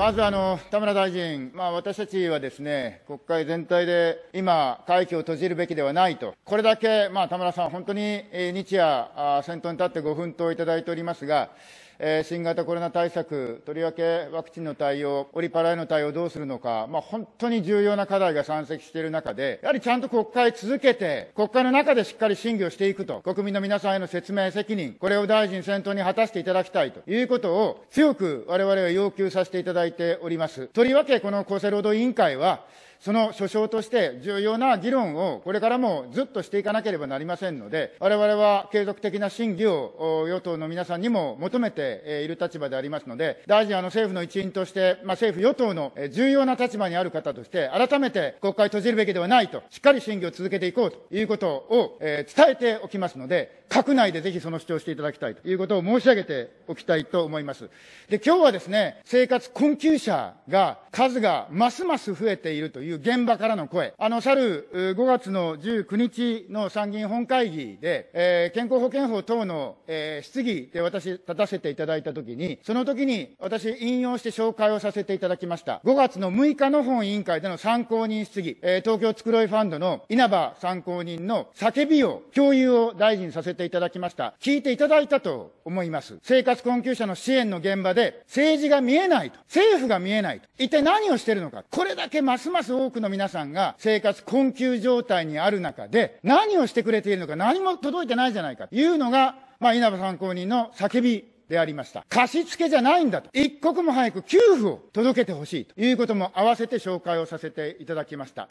まずあの田村大臣、まあ、私たちはですね国会全体で今、会期を閉じるべきではないと、これだけ、まあ、田村さん、本当に日夜、先頭に立ってご奮闘いただいておりますが、新型コロナ対策、とりわけワクチンの対応、オリパラへの対応をどうするのか、まあ、本当に重要な課題が山積している中で、やはりちゃんと国会続けて、国会の中でしっかり審議をしていくと、国民の皆さんへの説明責任、これを大臣先頭に果たしていただきたいということを強く我々は要求させていただいております。とりわけこの厚生労働委員会は、その所掌として重要な議論をこれからもずっとしていかなければなりませんので、われわれは継続的な審議を与党の皆さんにも求めている立場でありますので、大臣は政府の一員として、まあ、政府・与党の重要な立場にある方として、改めて国会閉じるべきではないと、しっかり審議を続けていこうということを、え伝えておきますので、閣内でぜひその主張していただきたいということを申し上げておきたいと思います。で、今日はですね、生活困窮者が数がますます増えているといういう現場からの声。あの、去る5月の19日の参議院本会議で、えー、健康保険法等の、えー、質疑で私立たせていただいたときに、その時に私引用して紹介をさせていただきました。5月の6日の本委員会での参考人質疑、えー、東京つくろいファンドの稲葉参考人の叫びを、共有を大臣させていただきました。聞いていただいたと思います。生活困窮者の支援の現場で、政治が見えないと、政府が見えないと、一体何をしてるのか、これだけますます多くの皆さんが生活困窮状態にある中で、何をしてくれているのか、何も届いてないじゃないか、というのが、まあ、稲葉参考人の叫びでありました。貸付じゃないんだと。一刻も早く給付を届けてほしいということも合わせて紹介をさせていただきました。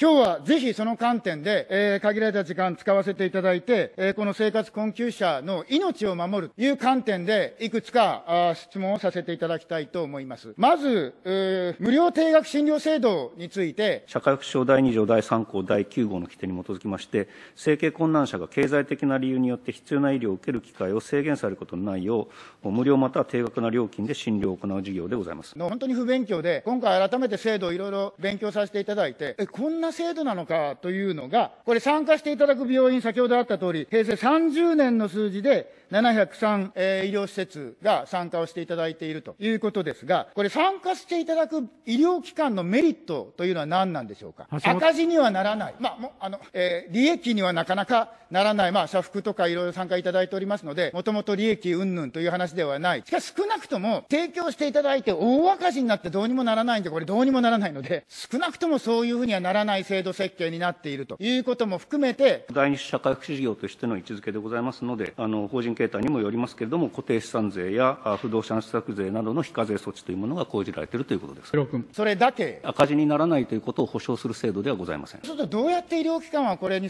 今日はぜひその観点で、えー、限られた時間使わせていただいて、えー、この生活困窮者の命を守るという観点で、いくつかあ質問をさせていただきたいと思います。まず、えー、無料定額診療制度について。社会福祉法第2条第3項第9号の規定に基づきまして、整形困難者が経済的な理由によって必要な医療を受ける機会を制限されることのないよう、無料または定額な料金で診療を行う事業でございます本当に不勉強で、今回改めて制度いろいろ勉強させていただいて、え、こんな制度なのかというのが、これ参加していただく病院、先ほどあった通り、平成30年の数字で、703、え医療施設が参加をしていただいているということですが、これ、参加していただく医療機関のメリットというのは何なんでしょうか。赤字にはならない。まあ、もあの、えー、利益にはなかなかならない。まあ、社服とかいろいろ参加いただいておりますので、もともと利益云々という話ではない。しかし少なくとも提供していただいて大赤字になってどうにもならないんで、これどうにもならないので、少なくともそういうふうにはならない制度設計になっているということも含めて、第二社会福祉事業としての位置づけでございますので、あの、法人形態にもよりますけれども、固定資産税や不動産施策税などの非課税措置というものが講じられているということです。それだけ赤字にならないということを保証する制度ではございません。そうすると、どうやって医療機関はこれに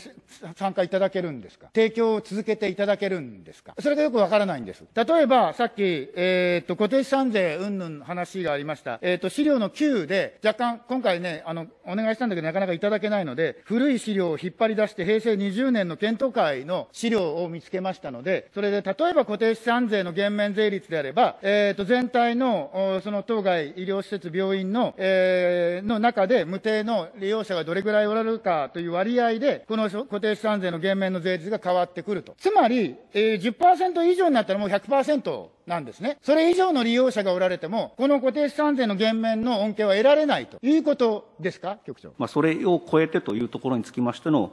参加いただけるんですか提供を続けていただけるんですかそれがよくわからないんです。例えば、さっき、えー、っと、固定資産税、うんぬん話がありました。えー、っと、資料の9で、若干、今回ね、あの、お願いしたんだけど、なかなかいただけないので、古い資料を引っ張り出して、平成20年の検討会の資料を見つけましたので、それで例えば固定資産税の減免税率であれば、えーと、と全体のその当該医療施設、病院の,、えー、の中で無定の利用者がどれぐらいおられるかという割合で、この固定資産税の減免の税率が変わってくると。つまり、えー、10%以上になったらもう100%。なんですね。それ以上の利用者がおられても、この固定資産税の減免の恩恵は得られないということですか、局長。まあ、それを超えてというところにつきましての、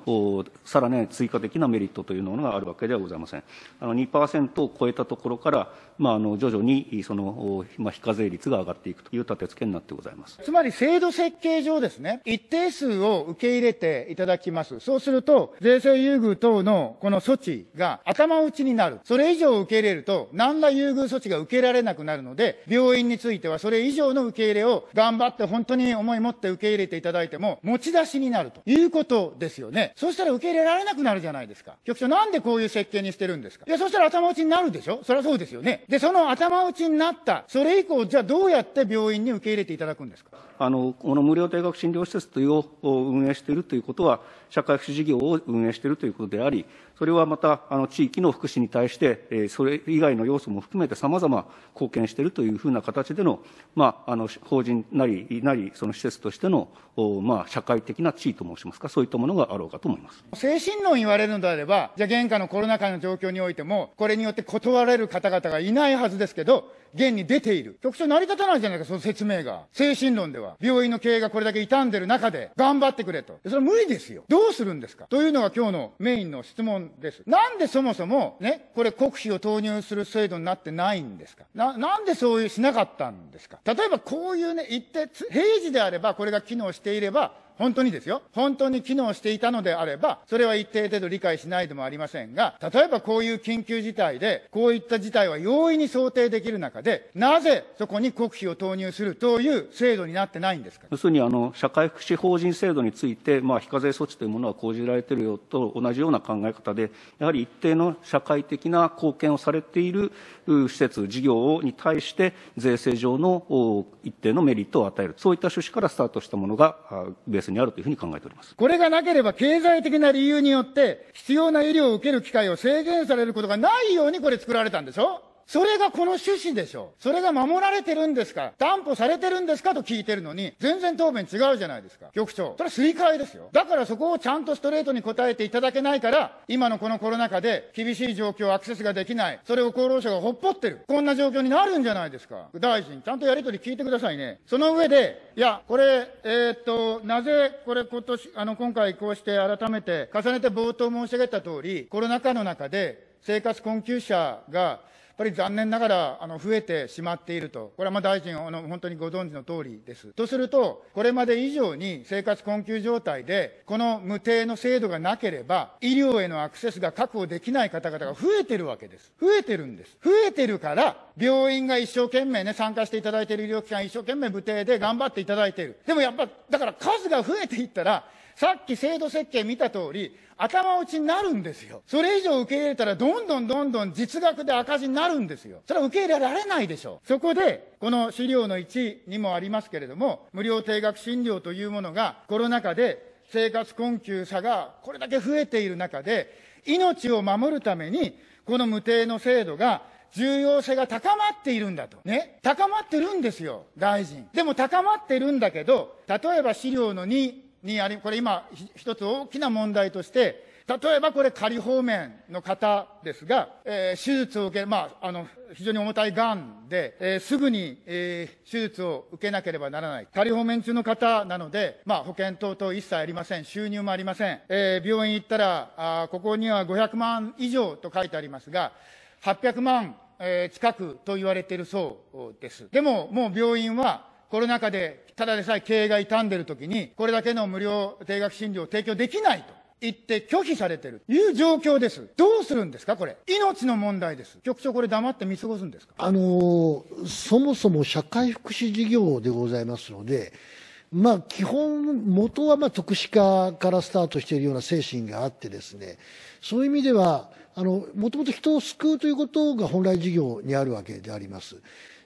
さらに追加的なメリットというものがあるわけではございません。あの2%を超えたところから、まあ、あの徐々にその、まあ、非課税率が上がっていくという立て付けになってございます。つまり制度設計上ですね、一定数を受け入れていただきます。そうすると、税制優遇等のこの措置が頭打ちになる。それ以上受け入れると、何ら優遇遇措置が受けられなくなるので、病院についてはそれ以上の受け入れを頑張って本当に思い持って受け入れていただいても、持ち出しになるということですよね。そしたら受け入れられなくなるじゃないですか。局長、なんでこういう設計にしてるんですかいや、そしたら頭打ちになるでしょそりゃそうですよね。で、その頭打ちになった、それ以降、じゃあどうやって病院に受け入れていただくんですかあの、この無料定額診療施設というを運営しているということは、社会福祉事業を運営しているということであり、それはまた、あの、地域の福祉に対して、えそれ以外の要素も含めてさまざま貢献しているというふうな形での、まあ、あの、法人なり、なり、その施設としての、まあ、社会的な地位と申しますか、そういったものがあろうかと思います。精神論言われるのであれば、じゃあ現下のコロナ禍の状況においても、これによって断れる方々がいないはずですけど、現に出ている。局長成り立たないじゃないか、その説明が。精神論では。病院の経営がこれだけ傷んでる中で、頑張ってくれと。それは無理ですよ。どうするんですかというのが今日のメインの質問です。なんでそもそも、ね、これ国費を投入する制度になってないんですかな、なんでそういうしなかったんですか例えばこういうね、一定、平時であればこれが機能していれば、本当にですよ、本当に機能していたのであれば、それは一定程度理解しないでもありませんが、例えばこういう緊急事態で、こういった事態は容易に想定できる中で、なぜそこに国費を投入するという制度になってないんですか要するにあの、社会福祉法人制度について、まあ、非課税措置というものは講じられているよと同じような考え方で、やはり一定の社会的な貢献をされている施設、事業に対して、税制上の一定のメリットを与える、そういった趣旨からスタートしたものが、ベーススにあるというふうに考えております。これがなければ、経済的な理由によって、必要な医療を受ける機会を制限されることがないように、これ作られたんでしょそれがこの趣旨でしょ。それが守られてるんですか担保されてるんですかと聞いてるのに、全然答弁違うじゃないですか。局長。それは推会ですよ。だからそこをちゃんとストレートに答えていただけないから、今のこのコロナ禍で厳しい状況、アクセスができない。それを厚労省がほっぽってる。こんな状況になるんじゃないですか。大臣、ちゃんとやりとり聞いてくださいね。その上で、いや、これ、えー、っと、なぜ、これ今年、あの、今回こうして改めて、重ねて冒頭申し上げた通り、コロナ禍の中で、生活困窮者が、ぱり残念ながらあの増えてしまっていると、これはまあ大臣あの、本当にご存知の通りです。とすると、これまで以上に生活困窮状態で、この無定の制度がなければ、医療へのアクセスが確保できない方々が増えてるわけです。増えてるんです。増えてるから、病院が一生懸命ね、参加していただいている医療機関、一生懸命無定で頑張っていただいている。でもやっぱ、だから数が増えていったら、さっき制度設計見た通り、頭打ちになるんですよ。それ以上受け入れたら、どんどんどんどん実学で赤字になるんですよ。それは受け入れられないでしょう。そこで、この資料の1にもありますけれども、無料定額診療というものが、コロナ禍で生活困窮者がこれだけ増えている中で、命を守るために、この無定の制度が重要性が高まっているんだと。ね。高まってるんですよ、大臣。でも高まってるんだけど、例えば資料の2、にあり、これ今、一つ大きな問題として、例えばこれ仮放免の方ですが、えー、手術を受け、まあ、あの、非常に重たい癌で、えー、すぐに、えー、手術を受けなければならない。仮放免中の方なので、まあ、保険等々一切ありません。収入もありません。え病院行ったら、あここには500万以上と書いてありますが、800万、え近くと言われているそうです。でも、もう病院は、コロナ禍でただでさえ経営が傷んでるときに、これだけの無料定額診療を提供できないと。言って拒否されてるという状況です。どうするんですか、これ。命の問題です。局長、これ黙って見過ごすんですかあのー、そもそも社会福祉事業でございますので、まあ、基本、元はまあ特殊化からスタートしているような精神があってですね、そういう意味では、あの、もともと人を救うということが本来事業にあるわけであります。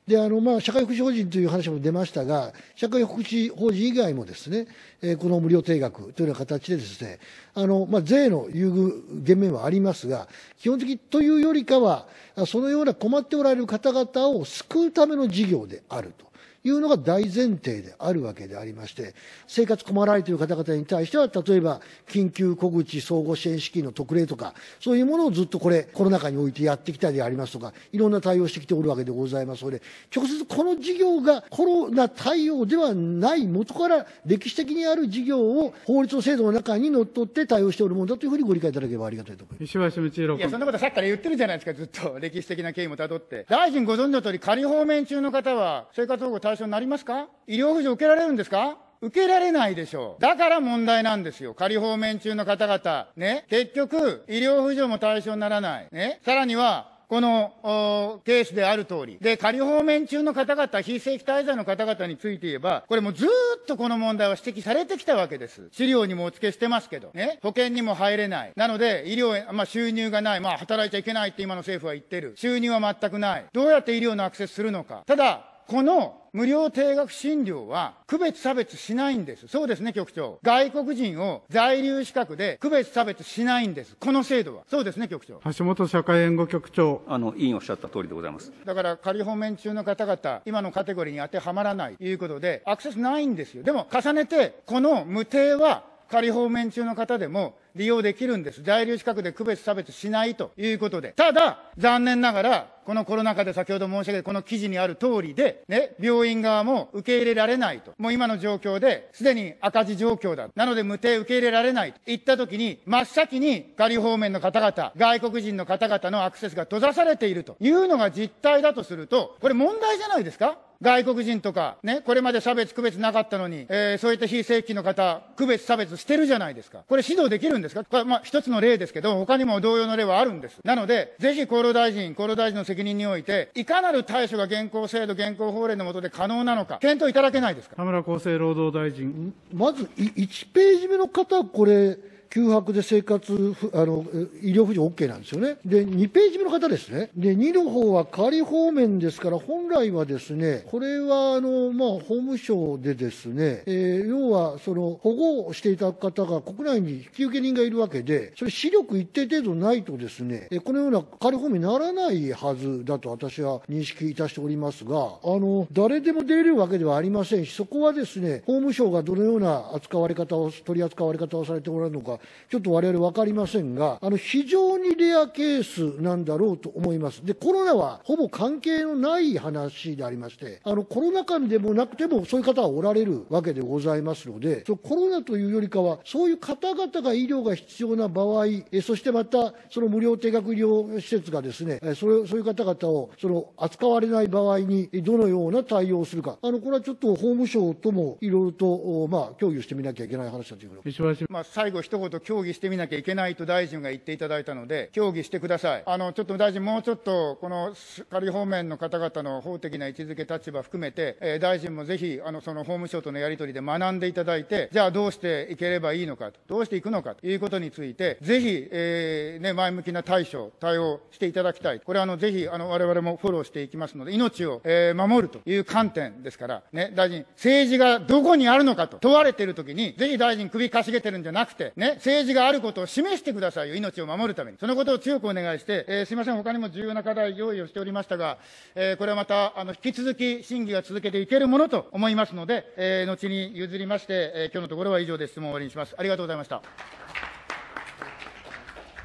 であのまあ、社会福祉法人という話も出ましたが、社会福祉法人以外もですね、えー、この無料定額というような形でですね、あのまあ、税の優遇減免はありますが、基本的というよりかは、そのような困っておられる方々を救うための事業であると。いうのが大前提であるわけでありまして、生活困られている方々に対しては、例えば緊急小口総合支援資金の特例とか、そういうものをずっとこれ、コロナ禍においてやってきたでありますとか、いろんな対応してきておるわけでございますので、直接この事業がコロナ対応ではない元から歴史的にある事業を法律の制度の中にのっとって対応しておるものだというふうにご理解いただければありがたいと思います。石橋道郎いや、そんなことさっきから言ってるじゃないですか、ずっと。歴史的な経緯もたどって。大臣ご存知の通り、仮放免中の方は、生活保護対対象になりますか医療扶助受けられるんですか受けられないでしょう。だから問題なんですよ。仮放免中の方々。ね。結局、医療扶助も対象にならない。ね。さらには、このケースである通り。で、仮放免中の方々、非正規滞在の方々について言えば、これもずっとこの問題は指摘されてきたわけです。資料にもお付けしてますけど、ね、保険にも入れない。なので、医療、まあ、収入がない。まあ、働いちゃいけないって今の政府は言ってる。収入は全くない。どうやって医療のアクセスするのか。ただ、この無料定額診療は区別差別しないんです。そうですね、局長。外国人を在留資格で区別差別しないんです。この制度は。そうですね、局長。橋本社会援護局長。あの、委員おっしゃった通りでございます。だから仮放免中の方々、今のカテゴリーに当てはまらないということで、アクセスないんですよ。でも、重ねて、この無定は仮放免中の方でも利用できるんです。在留資格で区別差別しないということで。ただ、残念ながら、このコロナ禍で先ほど申し上げたこの記事にある通りで、ね、病院側も受け入れられないと。もう今の状況で、すでに赤字状況だ。なので無定受け入れられないと言ったときに、真っ先に仮方面の方々、外国人の方々のアクセスが閉ざされているというのが実態だとすると、これ問題じゃないですか外国人とか、ね、これまで差別、区別なかったのに、えー、そういった非正規の方、区別、差別してるじゃないですか。これ指導できるんですかこれ、まあ、一つの例ですけど、他にも同様の例はあるんです。なので、ぜひ厚労大臣、厚労大臣の責任において、いかなる対処が現行制度、現行法令の下で可能なのか、検討いただけないですか。田村厚生労働大臣。まず、1ページ目の方、これ、休泊で生活、あの、医療扶助 OK なんですよね。で、2ページ目の方ですね。で、2の方は仮方面ですから、本来はですね、これは、あの、まあ、法務省でですね、えー、要は、その、保護をしていただく方が国内に引き受け人がいるわけで、それ視力一定程度ないとですね、えこのような仮放免にならないはずだと私は認識いたしておりますが、あの、誰でも出れるわけではありませんし、そこはですね、法務省がどのような扱われ方を、取り扱われ方をされておられるのか、ちょっと我々分かりませんが、あの非常にレアケースなんだろうと思います。で、コロナはほぼ関係のない話でありまして、あのコロナ禍でもなくてもそういう方はおられるわけでございますので、そのコロナというよりかは、そういう方々が医療が必要な場合、えそしてまた、その無料定額医療施設がですね、それそういう方々をその扱われない場合に、どのような対応をするか、あのこれはちょっと法務省ともいろいろと、まあ、協議してみなきゃいけない話だというふうに思います。まあ、最後一言と協議してみなきゃいけないと大臣が言っていただいたので、協議してください。あの、ちょっと大臣、もうちょっと、この仮方面の方々の法的な位置づけ立場含めて、えー、大臣もぜひ、あの、その法務省とのやり取りで学んでいただいて、じゃあどうしていければいいのかと、どうしていくのかということについて、ぜひ、えー、ね、前向きな対処、対応していただきたい。これは、あの、ぜひ、あの、我々もフォローしていきますので、命を、えー、守るという観点ですから、ね、大臣、政治がどこにあるのかと問われているときに、ぜひ大臣首かしげてるんじゃなくて、ね、政治があることを示してくださいよ、命を守るために。そのことを強くお願いして、えー、すみません、他にも重要な課題用意をしておりましたが、えー、これはまた、あの、引き続き審議が続けていけるものと思いますので、えー、後に譲りまして、えー、今日のところは以上で質問を終わりにします。ありがとうございました。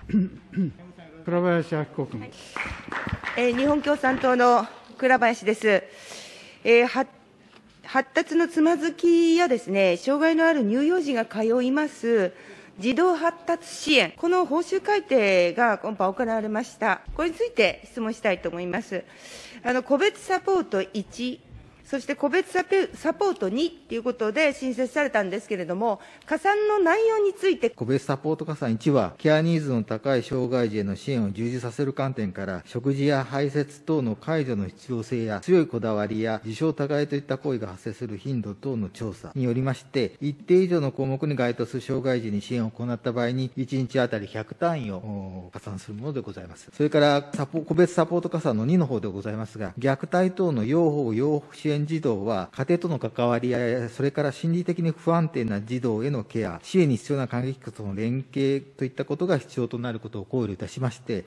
倉林明子君、はい、えー、日本共産党の倉林です。えー、発達のつまずきやですね障害のある乳幼児が通います児童発達支援、この報酬改定が今般行われました。これについて質問したいと思います。あの個別サポート1そして個別サポート2ということで新設されたんですけれども、加算の内容について。個別サポート加算1は、ケアニーズの高い障害児への支援を充実させる観点から、食事や排泄等の介助の必要性や、強いこだわりや、自傷互いといった行為が発生する頻度等の調査によりまして、一定以上の項目に該当する障害児に支援を行った場合に、1日あたり100単位を加算するものでございます。それから、個別サポート加算の2の方でございますが、虐待等の要保護、要支援園児童は、家庭との関わりや、それから心理的に不安定な児童へのケア、支援に必要な関係機関との連携といったことが必要となることを考慮いたしまして、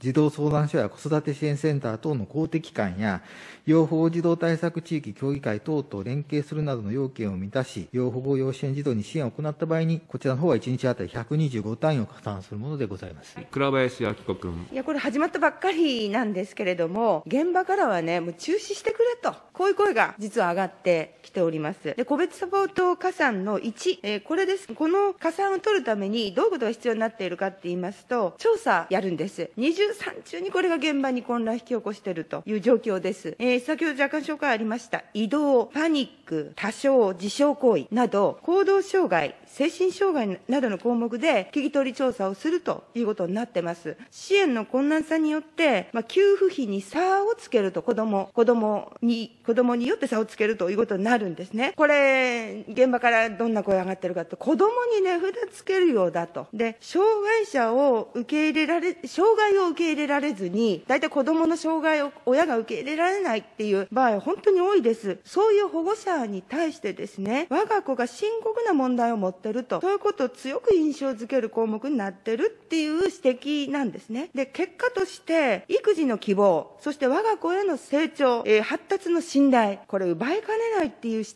児童相談所や子育て支援センター等の公的機関や、要保護児童対策地域協議会等と連携するなどの要件を満たし、要保護養子園児童に支援を行った場合に、こちらの方は1日あたり125単位を加算するものでございます。倉林明子君。いや、これ始まったばっかりなんですけれども、現場からはね、もう中止してくれと、こういう声が実は上がってきております。で、個別サポート加算の1、えー、これです。この加算を取るために、どういうことが必要になっているかって言いますと、調査やるんです。23中にこれが現場に混乱引き起こしているという状況です。えーー、先ほど若干紹介ありました、移動、パニック、多少、自傷行為など、行動障害、精神障害などの項目で聞き取り調査をするということになってます。支援の困難さによって、まあ、給付費に差をつけると子供、子供に、子供によって差をつけるということになるんですね。これ、現場からどんな声上がってるかって、子供にね、札つけるようだと。で、障害者を受け入れられ、障害を受け入れられずに、大体子供の障害を親が受け入れられないっていう場合、本当に多いです。そういう保護者に対してですね、我が子が深刻な問題を持ってると、そういうことを強く印象づける項目になってるっていう指摘なんですね。で、結果として、育児の希望、そして我が子への成長、えー、発達の信頼、これ奪いかねないっていう指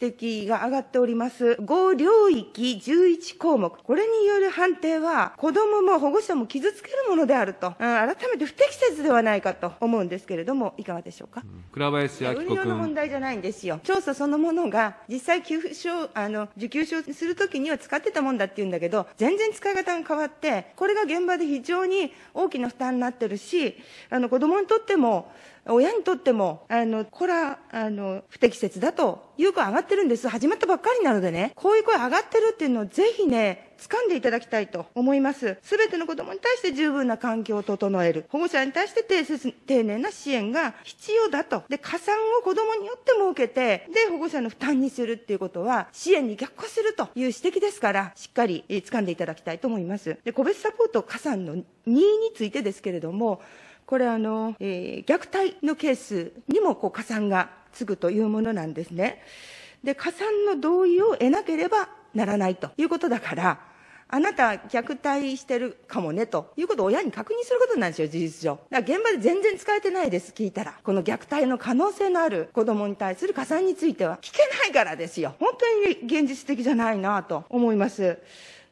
摘が上がっております。5領域11項目、これによる判定は、子供も保護者も傷つけるものであると、うん、改めて不適切ではないかと思うんですけれども、いかがでしょうか。うん林明子君。の問題じゃないんですよ。調査そのものが、実際給付証、あの、受給証するときには使ってたもんだって言うんだけど、全然使い方が変わって、これが現場で非常に大きな負担になってるし、あの、子供にとっても、親にとっても、あの、これは、あの、不適切だという声上がってるんです。始まったばっかりなのでね、こういう声上がってるっていうのをぜひね、掴んでいただきたいと思います。すべての子供に対して十分な環境を整える。保護者に対して丁丁寧な支援が必要だと。で、加算を子供によって設けて、で、保護者の負担にするっていうことは、支援に逆行するという指摘ですから、しっかり掴んでいただきたいと思います。で、個別サポート加算の2についてですけれども、これあの、えー、虐待のケースにもこう加算がつくというものなんですね。で、加算の同意を得なければならないということだから、あなた、虐待してるかもね、ということを親に確認することなんですよ、事実上。だから現場で全然使えてないです、聞いたら。この虐待の可能性のある子供に対する加算については、聞けないからですよ。本当に現実的じゃないなと思います。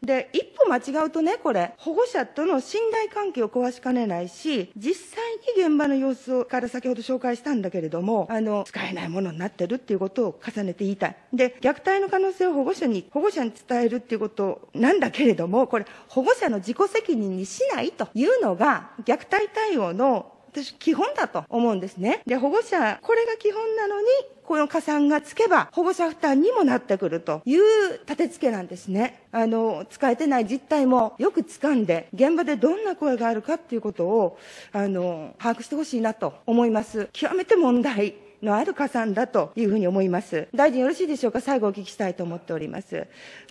で、一歩間違うとね、これ、保護者との信頼関係を壊しかねないし、実際に現場の様子をから先ほど紹介したんだけれども、あの、使えないものになってるっていうことを重ねて言いたい。で、虐待の可能性を保護者に、保護者に伝えるっていうことなんだけれども、これ、保護者の自己責任にしないというのが、虐待対応の私基本だと思うんですね。で、保護者、これが基本なのに、この加算がつけば、保護者負担にもなってくるという立て付けなんですね。あの、使えてない実態もよく掴んで、現場でどんな声があるかっていうことを、あの、把握してほしいなと思います。極めて問題のある加算だというふうに思います。大臣よろしいでしょうか最後お聞きしたいと思っております。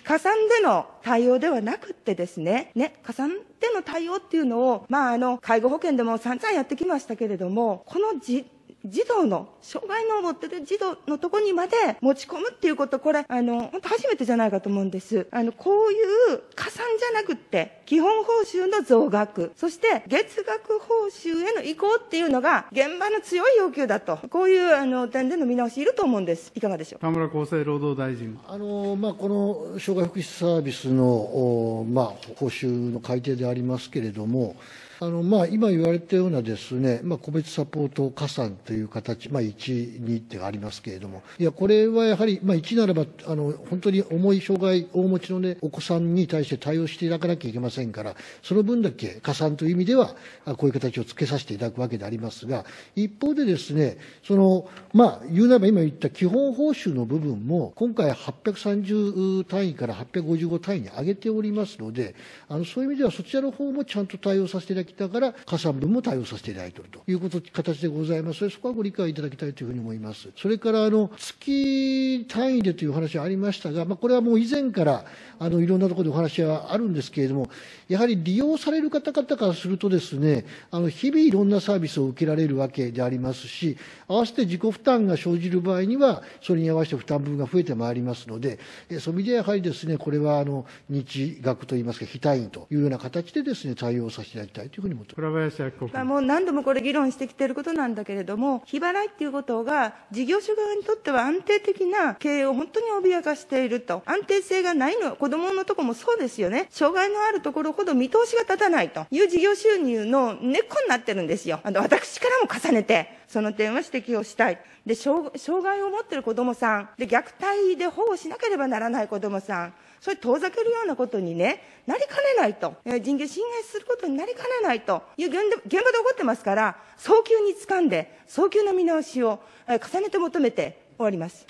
加算での対応ではなくってですね、ね、加算での対応っていうのを、まあ、あの、介護保険でも散々やってきましたけれども、この実児童の、障害の持ってる児童のとこにまで持ち込むっていうこと、これ、あの、本当初めてじゃないかと思うんです。あの、こういう加算じゃなくって、基本報酬の増額、そして月額報酬への移行っていうのが、現場の強い要求だと、こういうあの点での見直し、いると思うんです、いかがでしょう田村厚生労働大臣。あのまあ、この障害福祉サービスの、まあ、報酬の改定でありますけれども、あのまあ、今言われたようなですね、まあ、個別サポート加算という形、まあ、1、2ってありますけれども、いや、これはやはり、まあ、1ならば、あの、本当に重い障害をお持ちのね、お子さんに対して対応していただかなきゃいけませんから、その分だけ加算という意味では、こういう形をつけさせていただくわけでありますが、一方でですね、その、まあ、言うならば今言った基本報酬の部分も、今回830単位から855単位に上げておりますので、あの、そういう意味ではそちらの方もちゃんと対応させていただきたから、加算分も対応させていただいているということ、形でございますので、そこはご理解いただきたいというふうに思います。それから、あの、月単位でという話ありましたが、まあ、これはもう以前から、あの、いろんなところでお話はあるんですけれども、やはり利用される方々からするとですね、あの、日々いろんなサービスを受けられるわけでありますし、合わせて自己負担が生じる場合には、それに合わせて負担分が増えてまいりますので、そういう意味でやはりですね、これは、あの、日額といいますか、非単位というような形でですね、対応させていただきたいとというふうに思って倉林君。もう何度もこれ議論してきていることなんだけれども、日払いっていうことが、事業所側にとっては安定的な経営を本当に脅かしていると。安定性がないのは、子供のとこもそうですよね。障害のあるところほど見通しが立たないという事業収入の根っこになってるんですよ。あの、私からも重ねて。その点は指摘をしたい。で、障害を持っている子供さん、で、虐待で保護しなければならない子供さん、それ遠ざけるようなことにね、なりかねないと、人権侵害することになりかねないという現場で起こってますから、早急に掴んで、早急な見直しを重ねて求めております。